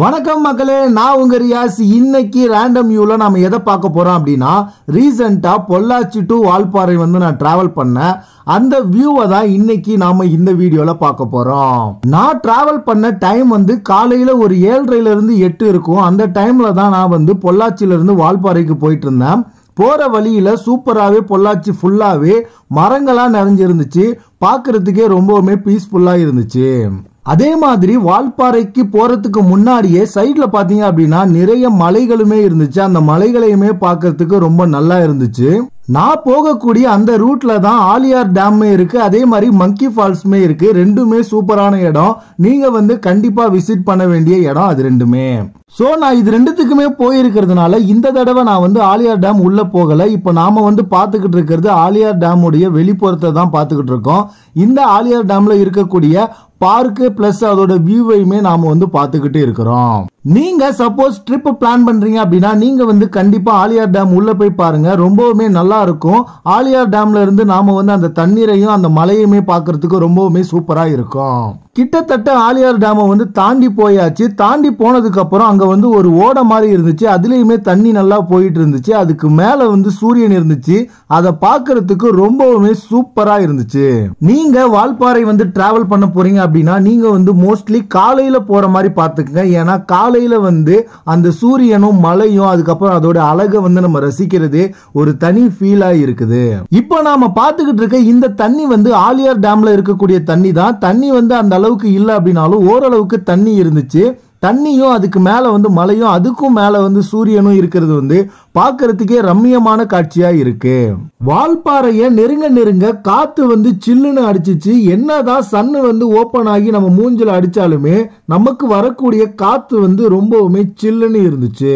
வணக்கம் மக்களே நான் உங்க ரியாஸ் இன்னைக்கு ரேண்டம் வியூவில் நம்ம எதை பார்க்க போகிறோம் அப்படின்னா ரீசெண்டா பொள்ளாச்சி டு வால்பாறை வந்து நான் ட்ராவல் பண்ணேன் அந்த வியூவை தான் இன்னைக்கு நாம இந்த வீடியோவில் பார்க்க போகிறோம் நான் ட்ராவல் பண்ண டைம் வந்து காலையில் ஒரு இருந்து எட்டு இருக்கும் அந்த டைமில் தான் நான் வந்து பொள்ளாச்சியிலேருந்து வால்பாறைக்கு போயிட்டு இருந்தேன் போகிற வழியில் சூப்பராகவே பொள்ளாச்சி ஃபுல்லாகவே மரங்களாக நிறைஞ்சிருந்துச்சு பார்க்குறதுக்கே ரொம்பவுமே பீஸ்ஃபுல்லாக இருந்துச்சு அதே மாதிரி வால்பாறைக்கு போகிறதுக்கு முன்னாடியே சைடில் பார்த்தீங்க அப்படின்னா நிறைய மலைகளுமே இருந்துச்சு அந்த மலைகளையுமே பார்க்கறதுக்கு ரொம்ப நல்லா இருந்துச்சு நான் போகக்கூடிய அந்த ரூட்ல தான் ஆலியார் டேம்மே இருக்கு அதே மாதிரி மங்கி ஃபால்ஸுமே இருக்கு ரெண்டுமே சூப்பரான இடம் நீங்க வந்து கண்டிப்பா விசிட் பண்ண வேண்டிய இடம் அது ரெண்டுமே ஸோ நான் இது ரெண்டுத்துக்குமே போயிருக்கிறதுனால இந்த தடவை நான் வந்து ஆலியார் டேம் உள்ளே போகலை இப்போ நாம் வந்து பார்த்துக்கிட்டு இருக்கிறது ஆலியார் டேமுடைய வெளிப்புறத்தை தான் பாத்துக்கிட்டு இருக்கோம் இந்த ஆலியார் டேமில் இருக்கக்கூடிய பார்க்கு பிளஸ் அதோட வியூவையுமே நாம வந்து பார்த்துக்கிட்டு இருக்கிறோம் நீங்க சப்போஸ் ட்ரிப் பிளான் பண்றீங்க அப்படின்னா நீங்க வந்து கண்டிப்பா ஆலியார் டேம் உள்ள போய் பாருங்க ரொம்பவுமே நல்லா இருக்கும் ஆலியார் டேம்ல இருந்து நாம வந்து அந்த தண்ணீரையும் அந்த மலையுமே பார்க்கறதுக்கு ரொம்பவுமே சூப்பரா இருக்கும் கிட்டத்தட்ட ஆலியார் டேமை வந்து தாண்டி போயாச்சு தாண்டி போனதுக்கப்புறம் அங்கே வந்து ஒரு ஓடை மாதிரி இருந்துச்சு அதுலேயுமே தண்ணி நல்லா போயிட்டு இருந்துச்சு அதுக்கு மேலே வந்து சூரியன் இருந்துச்சு அதை பார்க்கறதுக்கு ரொம்பவுமே சூப்பராக இருந்துச்சு நீங்கள் வால்பாறை வந்து ட்ராவல் பண்ண போகிறீங்க அப்படின்னா நீங்கள் வந்து மோஸ்ட்லி காலையில் போகிற மாதிரி பார்த்துக்கங்க ஏன்னா காலையில் வந்து அந்த சூரியனும் மழையும் அதுக்கப்புறம் அதோட அழகை வந்து நம்ம ரசிக்கிறது ஒரு தனி ஃபீலாக இருக்குது இப்போ நாம் பார்த்துக்கிட்டு இருக்க இந்த தண்ணி வந்து ஆலியார் டேமில் இருக்கக்கூடிய தண்ணி தான் தண்ணி வந்து அந்த அளவுக்கு இல்லை அப்படின்னாலும் ஓரளவுக்கு தண்ணி இருந்துச்சு தண்ணியும் அதுக்கு மேலே வந்து மழையும் அதுக்கும் மேலே வந்து சூரியனும் இருக்கிறது வந்து பாக்குறதுக்கே ரம்மியமான காட்சியா இருக்கு வால்பாறைய நெருங்க நெருங்க காத்து வந்து சில்லுன்னு அடிச்சிச்சு என்னதான் சன்னு வந்து ஓப்பன் ஆகி நம்ம மூஞ்சில அடிச்சாலுமே நமக்கு வரக்கூடிய காத்து வந்து ரொம்பவுமே சில்லுன்னு இருந்துச்சு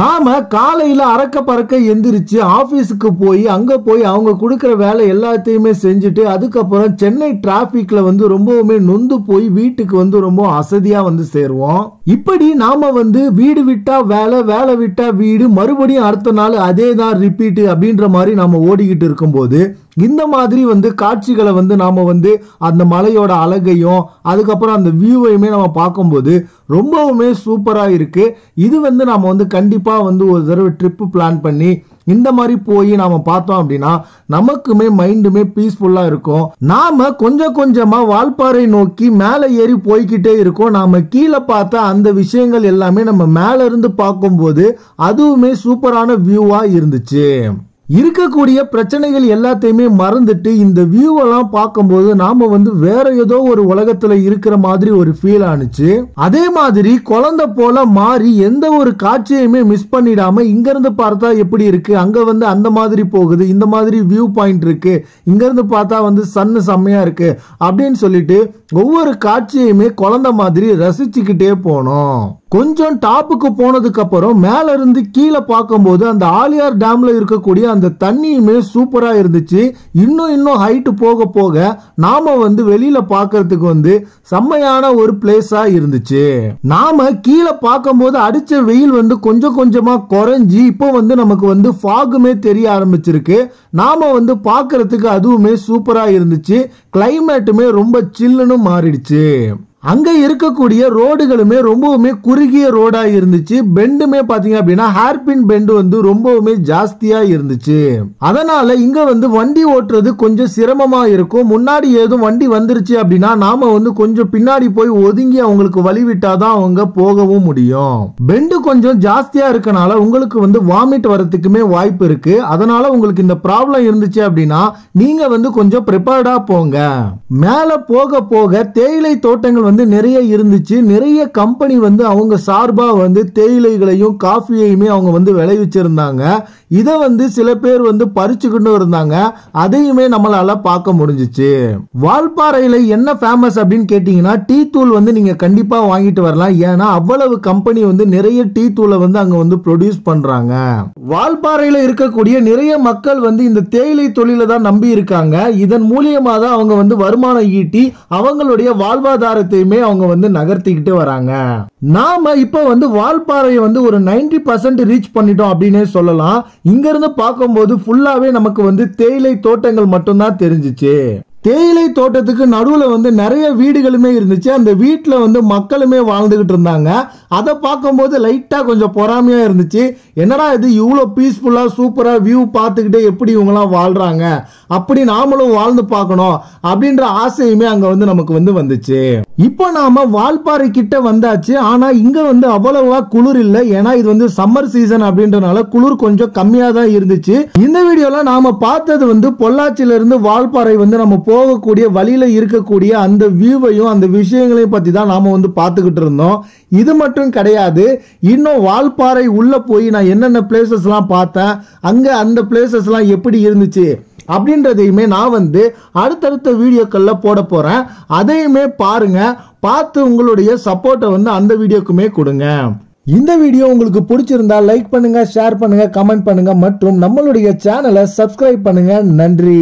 நாம காலையில அறக்க பறக்க எந்திரிச்சு ஆபீஸுக்கு போய் அங்க போய் அவங்க கொடுக்கற வேலை எல்லாத்தையுமே செஞ்சுட்டு அதுக்கப்புறம் சென்னை டிராபிக்ல வந்து ரொம்பவுமே நொந்து போய் வீட்டுக்கு வந்து ரொம்ப அசதியா வந்து சேருவோம் இப்படி நாம வந்து வீடு விட்டா வேலை வேலை விட்டா வீடு மறுபடியும் அடுத்த நாள் அதே தான் ரிப்பீட்டு அப்படின்ற மாதிரி நாம் ஓடிக்கிட்டு இருக்கும்போது இந்த மாதிரி வந்து காட்சிகளை வந்து நாம் வந்து அந்த மலையோட அழகையும் அதுக்கப்புறம் அந்த வியூவையுமே நம்ம பார்க்கும்போது ரொம்பவுமே சூப்பராக இருக்குது இது வந்து நாம் வந்து கண்டிப்பாக வந்து ஒரு தடவை ட்ரிப்பு பிளான் பண்ணி இந்த மாதிரி போய் நாம பார்த்தோம் அப்படின்னா நமக்குமே மைண்டுமே பீஸ்ஃபுல்லாக இருக்கும் நாம கொஞ்சம் கொஞ்சமா வால்பாறை நோக்கி மேலே ஏறி போய்கிட்டே இருக்கோம் நாம கீழே பார்த்த அந்த விஷயங்கள் எல்லாமே நம்ம மேல இருந்து பார்க்கும்போது அதுவுமே சூப்பரான வியூவா இருந்துச்சு இருக்கக்கூடிய பிரச்சனைகள் எல்லாத்தையுமே மறந்துட்டு இந்த வியூவெல்லாம் பார்க்கும்போது நாம வந்து வேற ஏதோ ஒரு உலகத்துல இருக்கிற மாதிரி ஒரு ஃபீல் ஆனிச்சு அதே மாதிரி குழந்தை போல மாறி எந்த ஒரு காட்சியுமே மிஸ் பண்ணிடாம இங்க இருந்து பார்த்தா எப்படி இருக்கு அங்க வந்து அந்த மாதிரி போகுது இந்த மாதிரி வியூ பாயிண்ட் இருக்கு இங்க இருந்து பார்த்தா வந்து சன்னு செம்மையா இருக்கு அப்படின்னு சொல்லிட்டு ஒவ்வொரு காட்சியுமே குழந்தை மாதிரி ரசிச்சுக்கிட்டே போனோம் கொஞ்சம் டாப்புக்கு போனதுக்கு அப்புறம் மேல இருந்து கீழே பார்க்கும்போது அந்த ஆலியார் டேம்ல இருக்கக்கூடிய அந்த தண்ணியுமே சூப்பரா இருந்துச்சு இன்னும் இன்னும் ஹைட்டு போக போக நாம வந்து வெளியில பாக்கிறதுக்கு வந்து செம்மையான ஒரு பிளேஸா இருந்துச்சு நாம கீழே பார்க்கும்போது அடிச்ச வெயில் வந்து கொஞ்சம் கொஞ்சமா குறைஞ்சி இப்போ வந்து நமக்கு வந்து ஃபாகுமே தெரிய ஆரம்பிச்சிருக்கு நாம வந்து பாக்குறதுக்கு அதுவுமே சூப்பரா இருந்துச்சு கிளைமேட்டுமே ரொம்ப சில்லுன்னு மாறிடுச்சு அங்கே இருக்கக்கூடிய ரோடுகளுமே ரொம்பவுமே குறுகிய ரோடாக இருந்துச்சு பெண்டுமே பார்த்தீங்க அப்படின்னா ஹேர்பின் பெண்டு வந்து ரொம்பவுமே ஜாஸ்தியாக இருந்துச்சு அதனால இங்கே வந்து வண்டி ஓட்டுறது கொஞ்சம் சிரமமாக இருக்கும் முன்னாடி ஏதும் வண்டி வந்துருச்சு அப்படின்னா நாம வந்து கொஞ்சம் பின்னாடி போய் ஒதுங்கி அவங்களுக்கு வழிவிட்டாதான் தான் அவங்க போகவும் முடியும் பெண்டு கொஞ்சம் ஜாஸ்தியாக இருக்கனால உங்களுக்கு வந்து வாமிட் வரத்துக்குமே வாய்ப்பு இருக்கு அதனால உங்களுக்கு இந்த ப்ராப்ளம் இருந்துச்சு அப்படின்னா நீங்கள் வந்து கொஞ்சம் ப்ரிப்பேர்டாக போங்க மேலே போக போக தேயிலை தோட்டங்கள் வந்து வந்து நிறைய இருந்துச்சு நிறைய கம்பெனி வந்து அவங்க சார்பாக வந்து தேயிலைகளையும் காஃபியையுமே அவங்க வந்து விளைவிச்சிருந்தாங்க இதை வந்து சில பேர் வந்து பறிச்சுக்கிட்டு இருந்தாங்க அதையுமே நம்மளால பார்க்க முடிஞ்சிச்சு வால்பாறையில என்ன ஃபேமஸ் அப்படின்னு கேட்டிங்கன்னா டீ தூள் வந்து நீங்க கண்டிப்பாக வாங்கிட்டு வரலாம் ஏன்னா அவ்வளவு கம்பெனி வந்து நிறைய டீ தூளை வந்து அங்கே வந்து ப்ரொடியூஸ் பண்றாங்க வால்பாறையில இருக்கக்கூடிய நிறைய மக்கள் வந்து இந்த தேயிலை தொழிலை தான் நம்பி இருக்காங்க இதன் மூலியமாக தான் அவங்க வந்து வருமானம் ஈட்டி அவங்களுடைய வாழ்வாதாரத்தையுமே அவங்க வந்து நகர்த்திக்கிட்டு வராங்க நாம இப்போ வந்து வால்பாறையை வந்து ஒரு நைன்டி பர்சன்ட் ரீச் பண்ணிட்டோம் அப்படின்னே சொல்லலாம் இங்கிருந்து பார்க்கும்போது ஃபுல்லாகவே நமக்கு வந்து தேயிலை தோட்டங்கள் மட்டும்தான் தெரிஞ்சிச்சு தேயிலை தோட்டத்துக்கு நடுவில் வந்து நிறைய வீடுகளுமே இருந்துச்சு அந்த வீட்டில் வந்து மக்களுமே வாழ்ந்துக்கிட்டு இருந்தாங்க அதை பார்க்கும்போது லைட்டாக கொஞ்சம் பொறாமையாக இருந்துச்சு என்னடா இது இவ்வளோ பீஸ்ஃபுல்லாக சூப்பராக வியூ பார்த்துக்கிட்டே எப்படி இவங்களாம் வாழ்கிறாங்க அப்படி நாமளும் வாழ்ந்து பார்க்கணும் அப்படின்ற ஆசையுமே அங்கே வந்து நமக்கு வந்து வந்துச்சு இப்போ நாம வால்பாறை கிட்ட வந்தாச்சு ஆனா இங்க வந்து அவ்வளவா குளிர் இல்லை ஏன்னா இது வந்து சம்மர் சீசன் அப்படின்றனால குளிர் கொஞ்சம் கம்மியா தான் இருந்துச்சு இந்த வீடியோல நாம பார்த்தது வந்து பொள்ளாச்சியில இருந்து வால்பாறை வந்து நம்ம போகக்கூடிய வழியில் இருக்கக்கூடிய அந்த வியூவையும் அந்த விஷயங்களையும் பற்றி தான் நாம் வந்து பார்த்துக்கிட்டு இருந்தோம் இது மட்டும் கிடையாது இன்னும் வால்பாறை உள்ளே போய் நான் என்னென்ன பிளேசஸ்லாம் பார்த்தேன் அங்கே அந்த பிளேசஸ்லாம் எப்படி இருந்துச்சு அப்படின்றதையுமே நான் வந்து அடுத்தடுத்த வீடியோக்களில் போட போகிறேன் அதையுமே பாருங்கள் பார்த்து உங்களுடைய சப்போர்ட்டை வந்து அந்த வீடியோக்குமே கொடுங்க இந்த வீடியோ உங்களுக்கு பிடிச்சிருந்தா லைக் பண்ணுங்க ஷேர் பண்ணுங்க கமெண்ட் பண்ணுங்க மற்றும் நம்மளுடைய சேனலை சப்ஸ்கிரைப் பண்ணுங்க நன்றி